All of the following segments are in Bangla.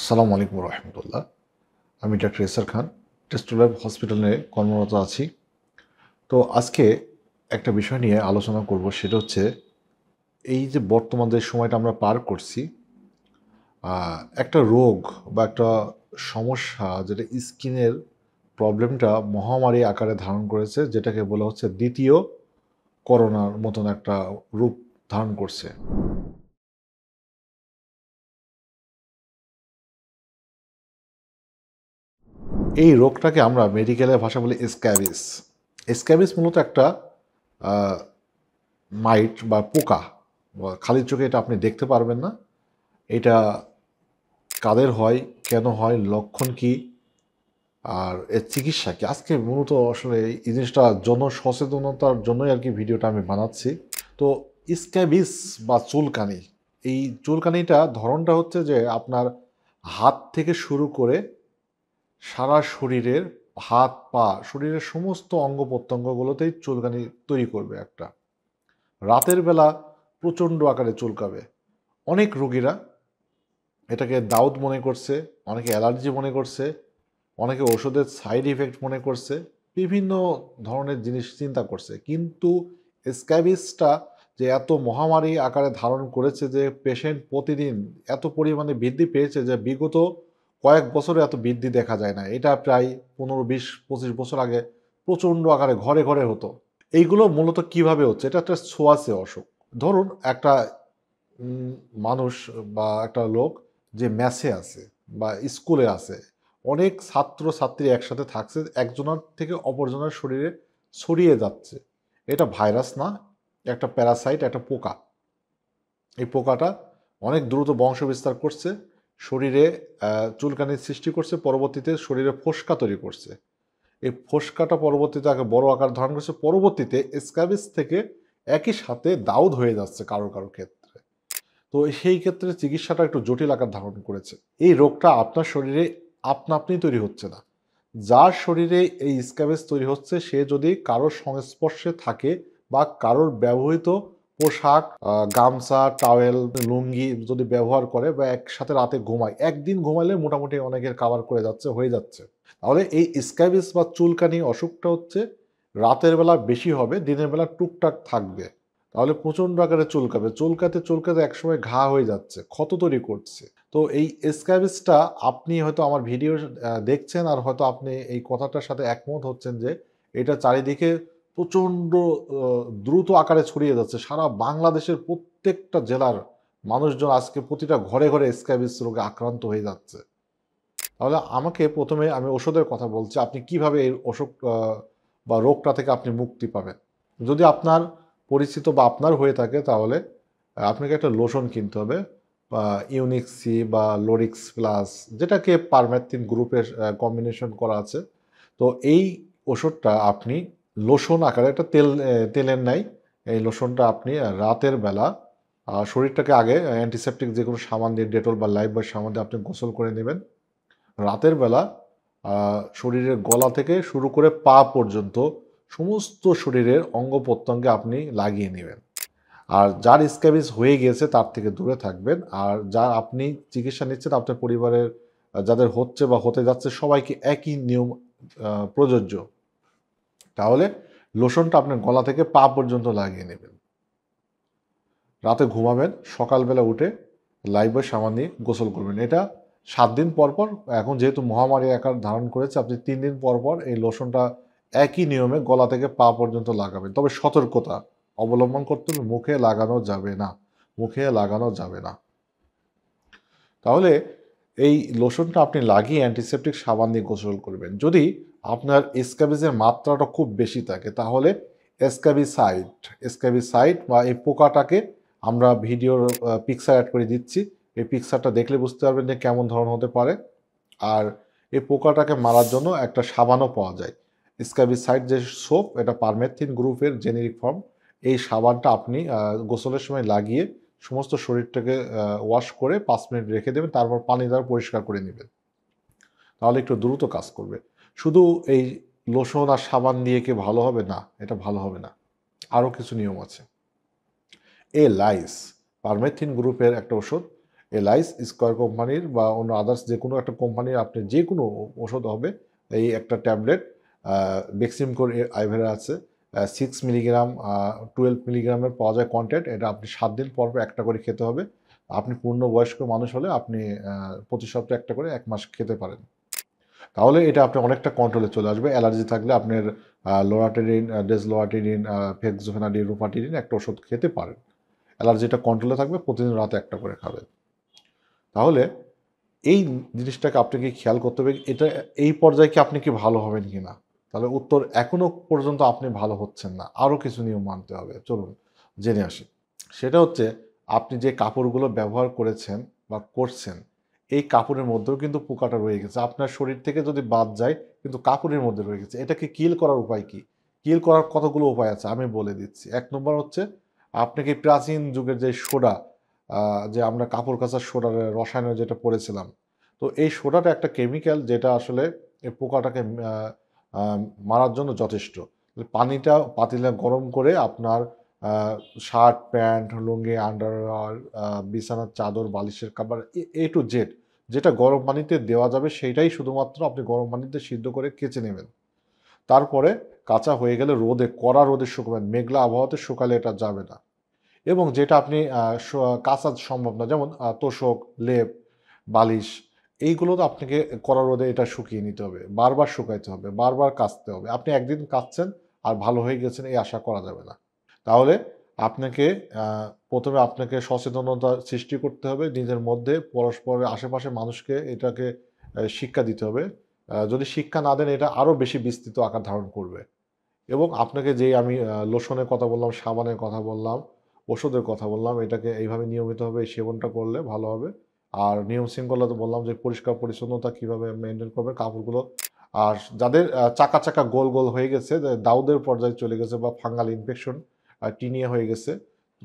আসসালামু আলাইকুম রহমতুল্লাহ আমি ডক্টর এসার খান টেস্টোল্যাব হসপিটালে কর্মরত আছি তো আজকে একটা বিষয় নিয়ে আলোচনা করব সেটা হচ্ছে এই যে বর্তমান যে সময়টা আমরা পার করছি একটা রোগ বা একটা সমস্যা যেটা স্কিনের প্রবলেমটা মহামারী আকারে ধারণ করেছে যেটাকে বলা হচ্ছে দ্বিতীয় করোনার মতন একটা রূপ ধারণ করছে এই রোগটাকে আমরা মেডিকেলের ভাষা বলি স্ক্যাবিস স্ক্যাবিস মূলত একটা মাইট বা পোকা খালি চোখে এটা আপনি দেখতে পারবেন না এটা কাদের হয় কেন হয় লক্ষণ কি আর এর চিকিৎসা কি আজকে মূলত আসলে এই জিনিসটা জনসচেতনতার জন্যই আর কি ভিডিওটা আমি বানাচ্ছি তো স্ক্যাবিস বা চুলকানি এই চুলকানিটা ধরনটা হচ্ছে যে আপনার হাত থেকে শুরু করে সারা শরীরের হাত পা শরীরের সমস্ত অঙ্গ প্রত্যঙ্গগুলোতেই চুলকানি তৈরি করবে একটা রাতের বেলা প্রচণ্ড আকারে চুলকাবে অনেক রোগীরা এটাকে দাউদ মনে করছে অনেকে অ্যালার্জি মনে করছে অনেকে ওষুধের সাইড ইফেক্ট মনে করছে বিভিন্ন ধরনের জিনিস চিন্তা করছে কিন্তু স্ক্যাবিসটা যে এত মহামারী আকারে ধারণ করেছে যে পেশেন্ট প্রতিদিন এত পরিমাণে বৃদ্ধি পেয়েছে যে বিগত কয়েক বছরে এত বৃদ্ধি দেখা যায় না এটা প্রায় পনেরো বিশ পঁচিশ বছর আগে প্রচণ্ড আকারে ঘরে ঘরে হতো এইগুলো মূলত কিভাবে হচ্ছে এটা একটা ছোঁয়াচে অসুখ ধরুন একটা মানুষ বা একটা লোক যে ম্যাসে আছে বা স্কুলে আছে অনেক ছাত্র ছাত্রী একসাথে থাকছে একজনের থেকে অপরজনের শরীরে ছড়িয়ে যাচ্ছে এটা ভাইরাস না একটা প্যারাসাইট একটা পোকা এই পোকাটা অনেক দ্রুত বংশ বিস্তার করছে শরীরে চুলকানির সৃষ্টি করছে পরবর্তীতে শরীরে ফোসকা তৈরি করছে এই ফোসকাটা পরবর্তীতে আগে বড় আকার ধারণ করছে পরবর্তীতে স্ক্যাবিস থেকে একই সাথে দাউদ হয়ে যাচ্ছে কারো কারো ক্ষেত্রে তো সেই ক্ষেত্রে চিকিৎসাটা একটু জটিল আকার ধারণ করেছে এই রোগটা আপনার শরীরে আপনা আপনি তৈরি হচ্ছে না যার শরীরে এই স্ক্যাবেজ তৈরি হচ্ছে সে যদি কারোর সংস্পর্শে থাকে বা কারোর ব্যবহৃত পোশাক গামছা টাওয়েল লুঙ্গি যদি ব্যবহার করে বা একসাথে রাতে ঘুমায় একদিন ঘুমাইলে মোটামুটি অনেকের কাভার করে যাচ্ছে হয়ে যাচ্ছে তাহলে এই স্ক্যাবিস বা চুলকানি অসুখটা হচ্ছে রাতের বেলা বেশি হবে দিনের বেলা টুকটাক থাকবে তাহলে প্রচণ্ড আকারে চুলকাবে চুলকাতে চুলকাতে একসময় ঘা হয়ে যাচ্ছে ক্ষত তৈরি করছে তো এই স্ক্যাবিসটা আপনি হয়তো আমার ভিডিও দেখছেন আর হয়তো আপনি এই কথাটার সাথে একমত হচ্ছেন যে এটা চারিদিকে প্রচণ্ড দ্রুত আকারে ছড়িয়ে যাচ্ছে সারা বাংলাদেশের প্রত্যেকটা জেলার মানুষজন আজকে প্রতিটা ঘরে ঘরে স্ক্যাবিস রোগে আক্রান্ত হয়ে যাচ্ছে তাহলে আমাকে প্রথমে আমি ওষুধের কথা বলছি আপনি কিভাবে এই অসুখ বা রোগটা থেকে আপনি মুক্তি পাবেন যদি আপনার পরিচিত বা আপনার হয়ে থাকে তাহলে আপনাকে একটা লোশন কিনতে হবে বা ইউনিক্সি বা লোরিক্স প্লাস যেটাকে পারম্যাথিন গ্রুপের কম্বিনেশন করা আছে তো এই ওষুধটা আপনি লোশন আকারে একটা তেল তেলের নাই এই লোশনটা আপনি রাতের বেলা শরীরটাকে আগে অ্যান্টিসেপটিক যে কোনো সামান দিয়ে ডেটল বা লাইফ বা সামান দিয়ে আপনি গোসল করে নেবেন রাতের বেলা শরীরের গলা থেকে শুরু করে পা পর্যন্ত সমস্ত শরীরের অঙ্গ প্রত্যঙ্গে আপনি লাগিয়ে নেবেন আর যার স্ক্যাবিস হয়ে গিয়েছে তার থেকে দূরে থাকবেন আর যা আপনি চিকিৎসা নিচ্ছেন আপনার পরিবারের যাদের হচ্ছে বা হতে যাচ্ছে সবাইকে একই নিয়ম প্রযোজ্য তাহলে লোশনটা আপনার গলা থেকে পা পর্যন্ত লাগিয়ে নেবেন রাতে ঘুমাবেন সকালবেলা উঠে লাইভ সামান নিয়ে গোসল করবেন এটা সাত দিন পর পর এখন যেহেতু মহামারী আকার ধারণ করেছে আপনি তিন দিন পর পর এই লোশনটা একই নিয়মে গলা থেকে পা পর্যন্ত লাগাবেন তবে সতর্কতা অবলম্বন করতে হবে মুখে লাগানো যাবে না মুখে লাগানো যাবে না তাহলে এই লোশনটা আপনি লাগিয়ে অ্যান্টিসেপটিক সাবান দিয়ে গোসল করবেন যদি আপনার স্ক্যাবিজের মাত্রাটা খুব বেশি থাকে তাহলে স্ক্যাবিসাইট স্ক্যাবিসাইট বা এই পোকাটাকে আমরা ভিডিওর পিকচার অ্যাড করে দিচ্ছি এই পিকচারটা দেখলে বুঝতে পারবেন যে কেমন ধরনের হতে পারে আর এই পোকাটাকে মারার জন্য একটা সাবানও পাওয়া যায় সাইট যে সোপ এটা পারমেথিন গ্রুপের জেনেরিক ফর্ম এই সাবানটা আপনি গোসলের সময় লাগিয়ে সমস্ত শরীরটাকে ওয়াশ করে পাঁচ মিনিট রেখে দেবেন তারপর পানি দ্বারা পরিষ্কার করে নেবেন তাহলে একটু দ্রুত কাজ করবে শুধু এই লোশন আর সাবান দিয়ে কি ভালো হবে না এটা ভালো হবে না আরও কিছু নিয়ম আছে এ লাইস পারমেথিন গ্রুপের একটা ওষুধ এ লাইস স্কোয়ার কোম্পানির বা অন্য আদার্স যে কোনো একটা কোম্পানির আপনি যে কোনো ওষুধ হবে এই একটা ট্যাবলেট বেক্সিমকোর আইভেরা আছে সিক্স মিলিগ্রাম টুয়েলভ মিলিগ্রামের পাওয়া যায় কন্টেন্ট এটা আপনি সাত দিন পর পর একটা করে খেতে হবে আপনি পূর্ণ বয়স্ক মানুষ হলে আপনি প্রতি সপ্তাহে একটা করে এক মাস খেতে পারেন তাহলে এটা আপনার অনেকটা কন্ট্রোলে চলে আসবে অ্যালার্জি থাকলে আপনার লোরাটেরিন ডেজলোয়াটেরিন ফেক্সোফেনাডিন রুপাটিরিন একটা ওষুধ খেতে পারেন অ্যালার্জিটা কন্ট্রোলে থাকবে প্রতিদিন রাতে একটা করে খাবেন তাহলে এই জিনিসটাকে আপনাকে খেয়াল করতে হবে এটা এই পর্যায়ে কি আপনি কি ভালো হবেন কি না তাহলে উত্তর এখনও পর্যন্ত আপনি ভালো হচ্ছেন না আরও কিছু নিয়ম মানতে হবে চলুন জেনে আসি সেটা হচ্ছে আপনি যে কাপড়গুলো ব্যবহার করেছেন বা করছেন এই কাপড়ের মধ্যেও কিন্তু পোকাটা রয়ে গেছে আপনার শরীর থেকে যদি বাদ যায় কিন্তু কাপড়ের মধ্যে রয়ে গেছে এটাকে কিল করার উপায় কি কিল করার কতগুলো উপায় আছে আমি বলে দিচ্ছি এক নম্বর হচ্ছে আপনাকে প্রাচীন যুগের যে সোডা যে আমরা কাপড় কাচার সোডার রসায়নে যেটা পড়েছিলাম তো এই সোডাটা একটা কেমিক্যাল যেটা আসলে এই পোকাটাকে মারার জন্য যথেষ্ট পানিটা পাতিলে গরম করে আপনার শার্ট প্যান্ট লুঙ্গি আন্ডার বিছানার চাদর বালিশের কাবার এ টু জেড যেটা গরম পানিতে দেওয়া যাবে সেইটাই শুধুমাত্র আপনি গরম পানিতে সিদ্ধ করে কেচে নেবেন তারপরে কাঁচা হয়ে গেলে রোদে কড়া রোদে শুকাবেন মেঘলা আবহাওয়াতে শুকালে এটা যাবে না এবং যেটা আপনি কাঁচা সম্ভব না যেমন তোষক লেপ বালিশ এইগুলো তো আপনাকে কড়া রোদে এটা শুকিয়ে নিতে হবে বারবার শুকাইতে হবে বারবার কাচতে হবে আপনি একদিন কাচছেন আর ভালো হয়ে গেছেন এই আশা করা যাবে না তাহলে আপনাকে প্রথমে আপনাকে সচেতনতা সৃষ্টি করতে হবে নিজের মধ্যে পরস্পরের আশেপাশে মানুষকে এটাকে শিক্ষা দিতে হবে যদি শিক্ষা না দেন এটা আরও বেশি বিস্তৃত আকার ধারণ করবে এবং আপনাকে যে আমি লোশনের কথা বললাম সাবানের কথা বললাম ওষুধের কথা বললাম এটাকে এইভাবে নিয়মিতভাবে সেবনটা করলে ভালো হবে আর নিয়ম শৃঙ্খলা তো বললাম যে পরিষ্কার পরিচ্ছন্নতা কীভাবে মেনটেন করবে কাপড়গুলো আর যাদের চাকা চাকা গোল গোল হয়ে গেছে দাউদের পর্যায়ে চলে গেছে বা ফাঙ্গাল ইনফেকশন টিনিয়া হয়ে গেছে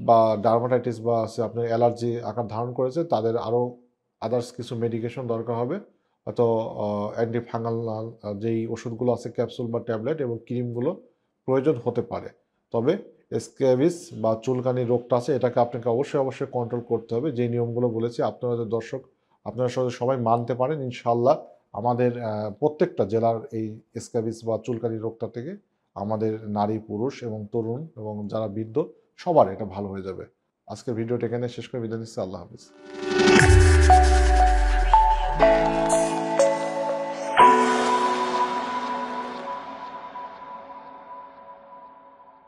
বা ডার্মাটাইটিস বা আছে আপনার অ্যালার্জি আকার ধারণ করেছে তাদের আরও আদার্স কিছু মেডিকেশন দরকার হবে অত অ্যান্টি ফাঙ্গাল যেই ওষুধগুলো আছে ক্যাপসুল বা ট্যাবলেট এবং ক্রিমগুলো প্রয়োজন হতে পারে তবে স্ক্যাবিস বা চুলকানি রোগটা আছে এটাকে আপনাকে অবশ্যই অবশ্যই কন্ট্রোল করতে হবে যে নিয়মগুলো বলেছি আপনারা দর্শক আপনারা সবাই সবাই মানতে পারেন ইনশাল্লাহ আমাদের প্রত্যেকটা জেলার এই স্ক্যাবিস বা চুলকানি রোগটা থেকে আমাদের নারী পুরুষ এবং তরুণ এবং যারা বৃদ্ধ সবার এটা ভালো হয়ে যাবে আজকের ভিডিওটা এখানে শেষ করে বিদায় নিচ্ছি আল্লাহ হাফিজ